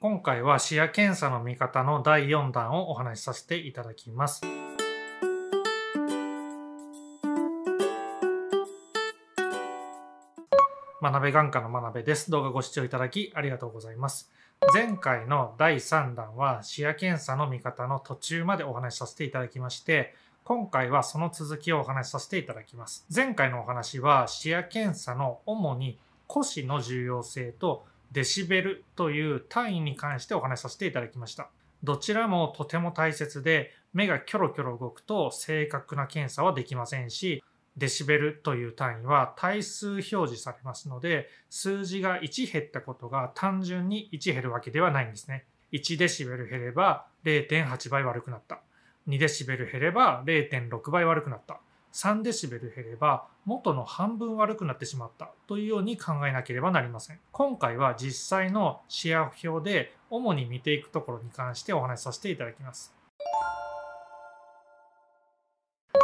今回は視野検査の見方の第4弾をお話しさせていただきます。学べ眼科の学べです。動画ご視聴いただきありがとうございます。前回の第3弾は視野検査の見方の途中までお話しさせていただきまして、今回はその続きをお話しさせていただきます。前回のお話は視野検査の主に個の重要性とデシベルという単位に関してお話しさせていただきました。どちらもとても大切で、目がキョロキョロ動くと正確な検査はできませんし、デシベルという単位は対数表示されますので、数字が1減ったことが単純に1減るわけではないんですね。1デシベル減れば0.8倍悪くなった。2デシベル減れば0.6倍悪くなった。3デシベル減れば元の半分悪くなってしまったというように考えなければなりません。今回は実際のシェア表で主に見ていくところに関してお話しさせていただきます。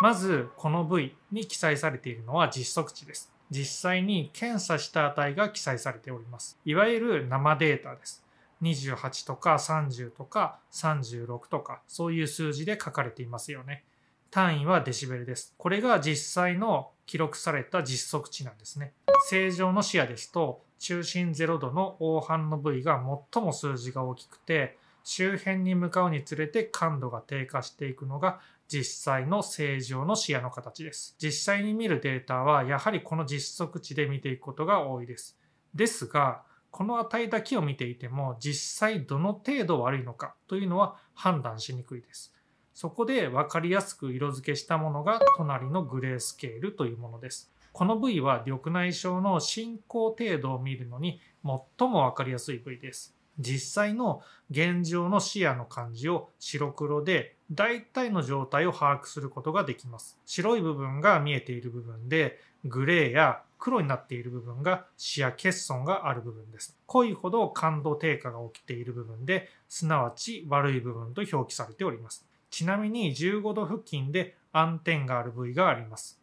まずこの部位に記載されているのは実測値です。実際に検査した値が記載されております。いわゆる生データです。28とか30とか36とかそういう数字で書かれていますよね。単位はデシベルです。これが実際の記録された実測値なんですね。正常の視野ですと、中心0度の黄斑の部位が最も数字が大きくて、周辺に向かうにつれて感度が低下していくのが実際の正常の視野の形です。実際に見るデータはやはりこの実測値で見ていくことが多いです。ですが、この値だけを見ていても実際どの程度悪いのかというのは判断しにくいです。そこで分かりやすく色付けしたものが隣のグレースケールというものです。この部位は緑内障の進行程度を見るのに最も分かりやすい部位です。実際の現状の視野の感じを白黒で大体の状態を把握することができます。白い部分が見えている部分で、グレーや黒になっている部分が視野欠損がある部分です。濃いほど感度低下が起きている部分で、すなわち悪い部分と表記されております。ちなみに15度付近で暗点がある部位があります。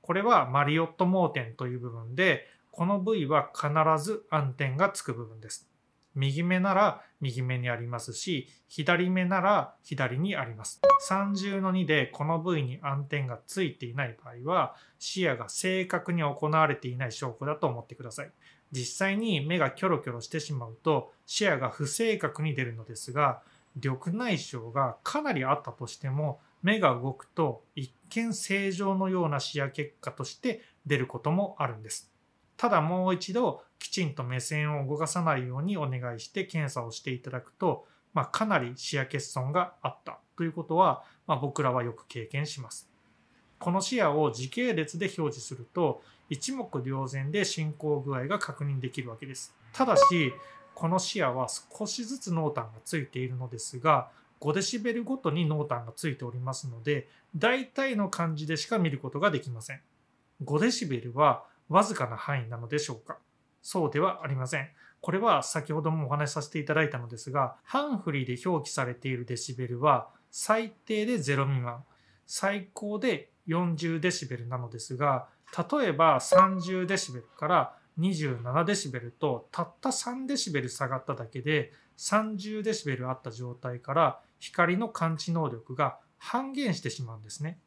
これはマリオット盲点という部分で、この部位は必ず暗点がつく部分です。右目なら右目にありますし、左目なら左にあります。30の2でこの部位に暗点がついていない場合は、視野が正確に行われていない証拠だと思ってください。実際に目がキョロキョロしてしまうと視野が不正確に出るのですが、緑内障がかなりあったとしても目が動くと一見正常のような視野結果として出ることもあるんです。ただもう一度きちんと目線を動かさないようにお願いして検査をしていただくと、まあ、かなり視野欠損があったということは、まあ、僕らはよく経験します。この視野を時系列で表示すると一目瞭然で進行具合が確認できるわけです。ただしこの視野は少しずつ濃淡がついているのですが、5デシベルごとに濃淡がついておりますので、大体の感じでしか見ることができません。5デシベルはわずかな範囲なのでしょうかそうではありません。これは先ほどもお話しさせていただいたのですが、ハンフリーで表記されているデシベルは最低で0未満、最高で40デシベルなのですが、例えば30デシベルから27デシベルとたった3デシベル下がっただけで30デシベルあった状態から光の感知能力が半減してしまうんですね。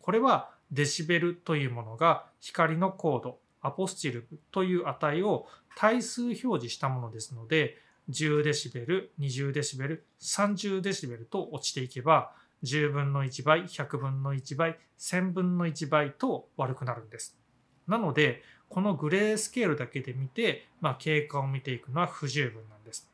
これはデシベルというものが光の高度アポスチルという値を対数表示したものですので10デシベル20デシベル30デシベルと落ちていけば10分の1倍100分の1倍1000分の1倍と悪くなるんです。なのでこのグレースケールだけで見て、まあ、経過を見ていくのは不十分なんです。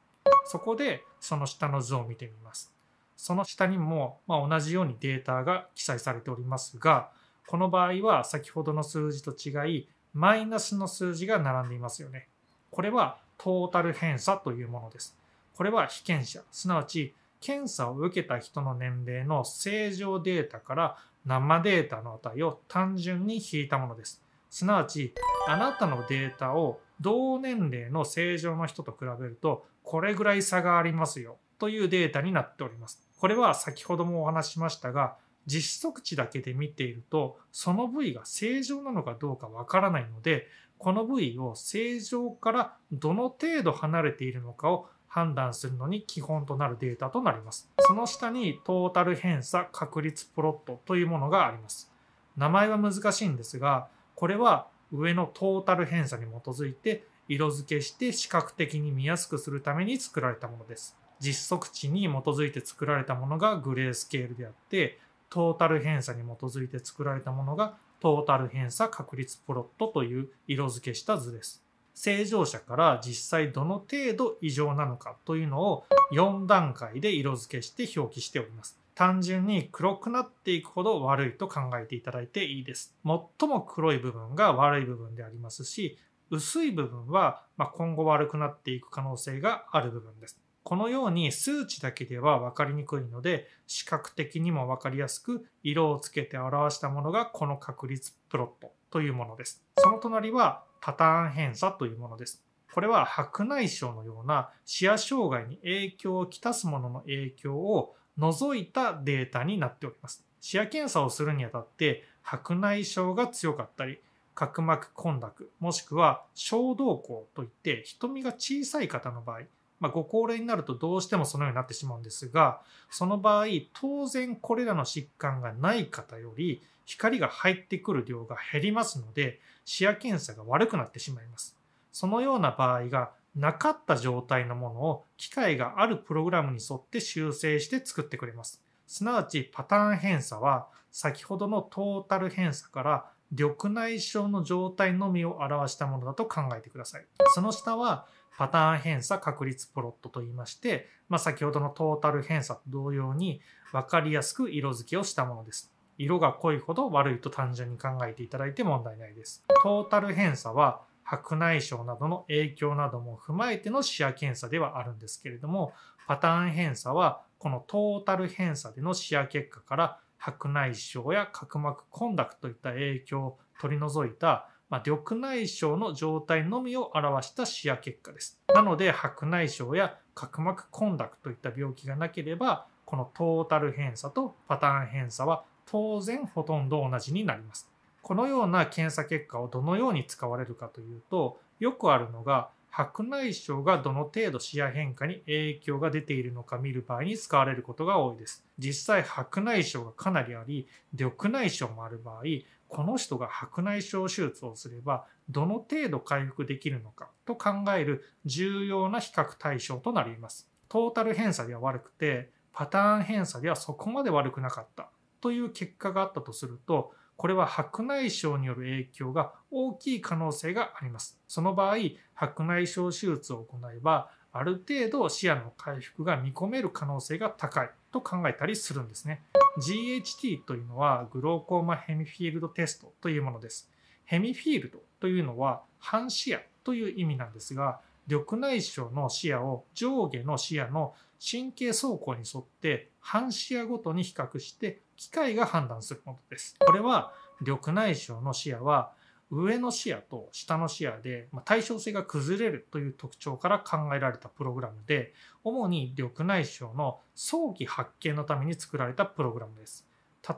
そこで、その下の図を見てみます。その下にも、ま同じようにデータが記載されておりますが、この場合は先ほどの数字と違い、マイナスの数字が並んでいますよね。これはトータル偏差というものです。これは被験者、すなわち検査を受けた人の年齢の正常データから生データの値を単純に引いたものです。すなわち、あなたのデータを同年齢の正常の人と比べるとこれぐらい差がありますよというデータになっております。これは先ほどもお話しましたが実測値だけで見ているとその部位が正常なのかどうかわからないのでこの部位を正常からどの程度離れているのかを判断するのに基本となるデータとなります。その下にトータル偏差確率プロットというものがあります。名前は難しいんですが、これは上のトータル偏差に基づいて色付けして視覚的に見やすくするために作られたものです。実測値に基づいて作られたものがグレースケールであって、トータル偏差に基づいて作られたものがトータル偏差確率プロットという色付けした図です。正常者から実際どの程度異常なのかというのを4段階で色付けして表記しております。単純に黒くなっていくほど悪いと考えていただいていいです。最も黒い部分が悪い部分でありますし、薄い部分は今後悪くなっていく可能性がある部分です。このように数値だけでは分かりにくいので、視覚的にも分かりやすく色をつけて表したものがこの確率プロットというものです。その隣はパターン偏差というものです。これは白内障のような視野障害に影響をきたすものの影響を除いたデータになっております。視野検査をするにあたって、白内障が強かったり、角膜混濁、もしくは小動向といって瞳が小さい方の場合、まあ、ご高齢になるとどうしてもそのようになってしまうんですが、その場合、当然これらの疾患がない方より、光が入ってくる量が減りますので、視野検査が悪くなってしまいます。そのような場合が、なかった状態のものを機械があるプログラムに沿って修正して作ってくれます。すなわちパターン偏差は先ほどのトータル偏差から緑内障の状態のみを表したものだと考えてください。その下はパターン偏差確率プロットと言いまして、まあ、先ほどのトータル偏差と同様に分かりやすく色付けをしたものです。色が濃いほど悪いと単純に考えていただいて問題ないです。トータル偏差は白内障などの影響なども踏まえての視野検査ではあるんですけれども、パターン偏差はこのトータル偏差での視野結果から白内障や角膜混濁といった影響を取り除いた、まあ、緑内障の状態のみを表した視野結果です。なので白内障や角膜混濁といった病気がなければこのトータル偏差とパターン偏差は当然ほとんど同じになります。このような検査結果をどのように使われるかというと、よくあるのが、白内障がどの程度視野変化に影響が出ているのか見る場合に使われることが多いです。実際白内障がかなりあり、緑内障もある場合、この人が白内障手術をすればどの程度回復できるのかと考える重要な比較対象となります。トータル偏差では悪くて、パターン偏差ではそこまで悪くなかったという結果があったとすると、これは白内障による影響が大きい可能性があります。その場合、白内障手術を行えば、ある程度視野の回復が見込める可能性が高いと考えたりするんですね。GHT というのはグローコーマヘミフィールドテストというものです。ヘミフィールドというのは半視野という意味なんですが、緑内障の視野を上下の視野の神経走行に沿って半視野ごとに比較して機械が判断するものです。これは緑内障の視野は上の視野と下の視野で対称性が崩れるという特徴から考えられたプログラムで主に緑内障の早期発見のために作られたプログラムです。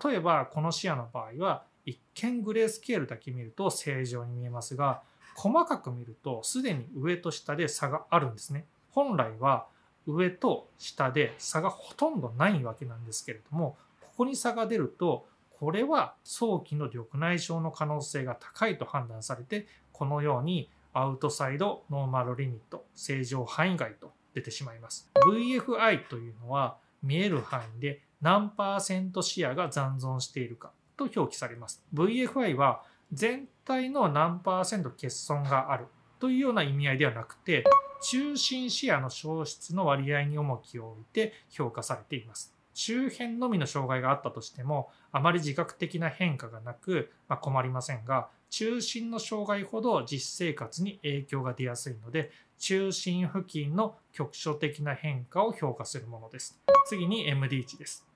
例えばこの視野の場合は一見グレースケールだけ見ると正常に見えますが細かく見るとすでに上と下で差があるんですね。本来は上と下で差がほとんどないわけなんですけれどもここに差が出ると、これは早期の緑内障の可能性が高いと判断されて、このようにアウトサイドノーマルリミット、正常範囲外と出てしまいます。VFI というのは見える範囲で何パーセント視野が残存しているかと表記されます。VFI は全体の何パーセント欠損があるというような意味合いではなくて、中心視野の消失の割合に重きを置いて評価されています。周辺のみの障害があったとしてもあまり自覚的な変化がなく、まあ、困りませんが中心の障害ほど実生活に影響が出やすいので中心付近の局所的な変化を評価するものです次に MD 値です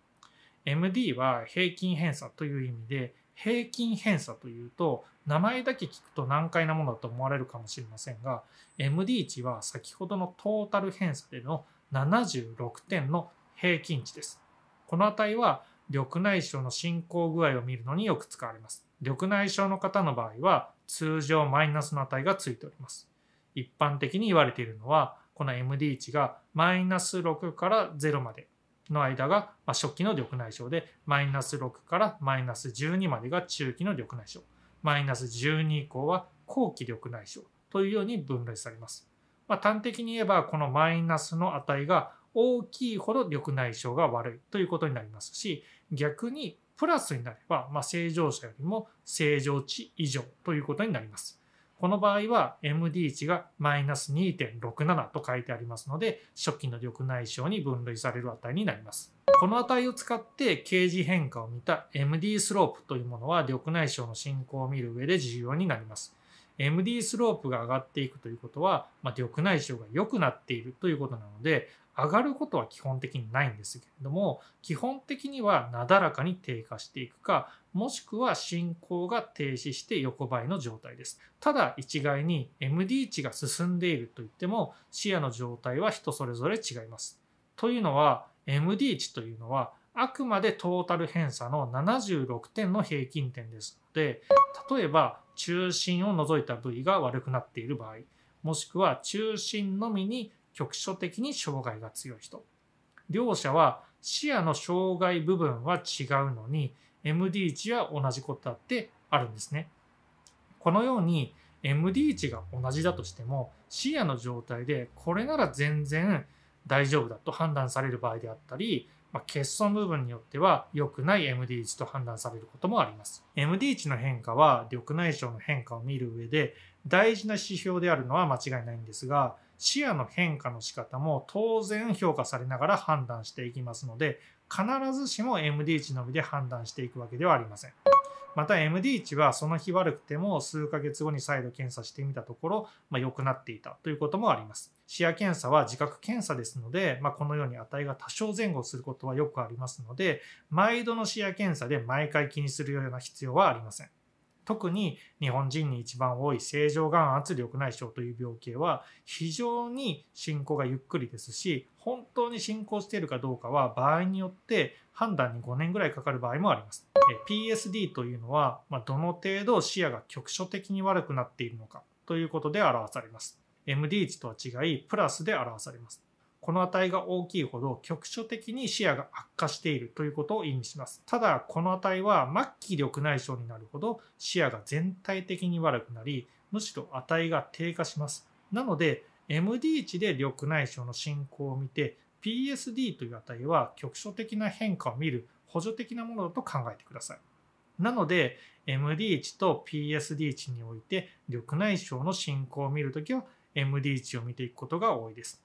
MD は平均偏差という意味で平均偏差というと名前だけ聞くと難解なものだと思われるかもしれませんが MD 値は先ほどのトータル偏差での76点の平均値ですこの値は緑内障の進行具合を見るのによく使われます。緑内障の方の場合は通常マイナスの値がついております。一般的に言われているのは、この MD 値がマイナス6から0までの間が、初期の緑内障で、マイナス6からマイナス12までが中期の緑内障、マイナス12以降は後期緑内障というように分類されます。まあ、端的に言えば、このマイナスの値が大きいほど緑内障が悪いということになりますし、逆にプラスになれば、まあ、正常者よりも正常値以上ということになります。この場合は MD 値がマイナス2.67と書いてありますので、初期の緑内障に分類される値になります。この値を使って形児変化を見た MD スロープというものは緑内障の進行を見る上で重要になります。MD スロープが上がっていくということは、まあ、緑内障が良くなっているということなので、上がることは基本的にないんですけれども、基本的にはなだらかに低下していくか、もしくは進行が停止して横ばいの状態です。ただ一概に MD 値が進んでいると言っても、視野の状態は人それぞれ違います。というのは、MD 値というのは、あくまでトータル偏差の76点の平均点ですので、例えば中心を除いた部位が悪くなっている場合、もしくは中心のみに局所的に障害が強い人。両者は視野の障害部分は違うのに、MD 値は同じことだってあるんですね。このように MD 値が同じだとしても、視野の状態でこれなら全然大丈夫だと判断される場合であったり、まあ、欠損部分によっては良くない MD 値と判断されることもあります。MD 値の変化は緑内障の変化を見る上で大事な指標であるのは間違いないんですが、視野の変化の仕方も当然評価されながら判断していきますので、必ずしも MD 値のみで判断していくわけではありません。また MD 値はその日悪くても数ヶ月後に再度検査してみたところ、まあ、良くなっていたということもあります。視野検査は自覚検査ですので、まあ、このように値が多少前後することはよくありますので、毎度の視野検査で毎回気にするような必要はありません。特に日本人に一番多い正常眼圧力内障という病気は非常に進行がゆっくりですし本当に進行しているかどうかは場合によって判断に5年ぐらいかかる場合もあります PSD というのはどの程度視野が局所的に悪くなっているのかということで表されます m d 値とは違いプラスで表されます。この値が大きいほど局所的に視野が悪化しているということを意味します。ただ、この値は末期緑内障になるほど視野が全体的に悪くなり、むしろ値が低下します。なので、MD 値で緑内障の進行を見て、PSD という値は局所的な変化を見る補助的なものだと考えてください。なので、MD 値と PSD 値において緑内障の進行を見るときは、MD 値を見ていくことが多いです。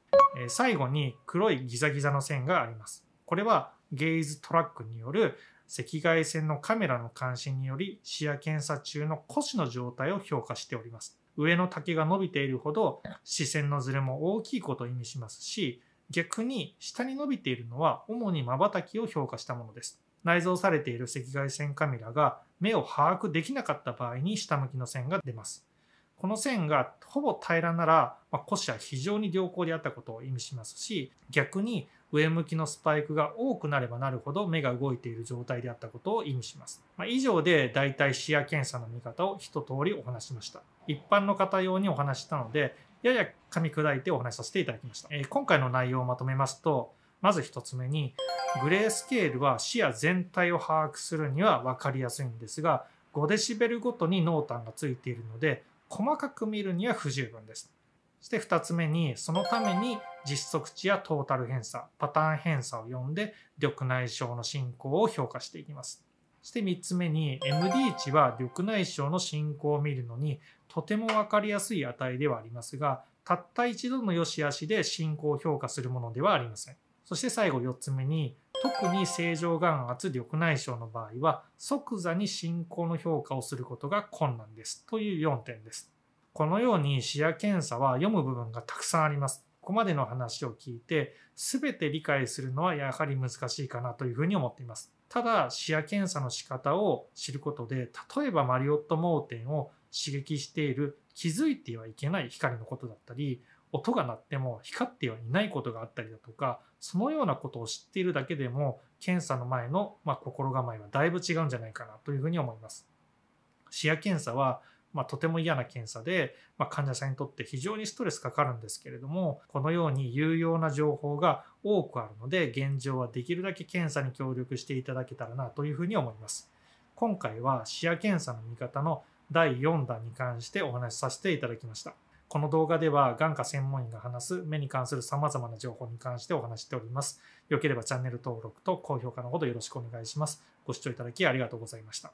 最後に黒いギザギザの線があります。これはゲイズトラックによる赤外線のカメラの監視により視野検査中の腰の状態を評価しております。上の竹が伸びているほど視線のズレも大きいことを意味しますし、逆に下に伸びているのは主に瞬きを評価したものです。内蔵されている赤外線カメラが目を把握できなかった場合に下向きの線が出ます。この線がほぼ平らなら、まあ、腰は非常に良好であったことを意味しますし逆に上向きのスパイクが多くなればなるほど目が動いている状態であったことを意味します。まあ、以上で大体視野検査の見方を一通りお話しました。一般の方用にお話したので、やや噛み砕いてお話しさせていただきました。えー、今回の内容をまとめますと、まず1つ目に、グレースケールは視野全体を把握するには分かりやすいんですが、5デシベルごとに濃淡がついているので、細かく見るには不十分です。そして2つ目に、そのために実測値やトータル偏差、パターン偏差を読んで、緑内障の進行を評価していきます。そして3つ目に、MD 値は緑内障の進行を見るのに、とても分かりやすい値ではありますが、たった一度の良し悪しで進行を評価するものではありません。そして最後4つ目に、特に正常眼圧緑内障の場合は即座に進行の評価をすることが困難ですという4点です。このように視野検査は読む部分がたくさんあります。ここまでの話を聞いて全て理解するのはやはり難しいかなというふうに思っています。ただ視野検査の仕方を知ることで例えばマリオット盲点を刺激している気づいてはいけない光のことだったり音が鳴っても光ってはいないことがあったりだとかそのようなことを知っているだけでも検査の前の、ま心構えはだいぶ違うんじゃないかなというふうに思います。視野検査はまあ、とても嫌な検査で、まあ、患者さんにとって非常にストレスかかるんですけれどもこのように有用な情報が多くあるので現状はできるだけ検査に協力していただけたらなというふうに思います今回は視野検査の見方の第4弾に関してお話しさせていただきましたこの動画では眼科専門医が話す目に関する様々な情報に関してお話しております。よければチャンネル登録と高評価のほどよろしくお願いします。ご視聴いただきありがとうございました。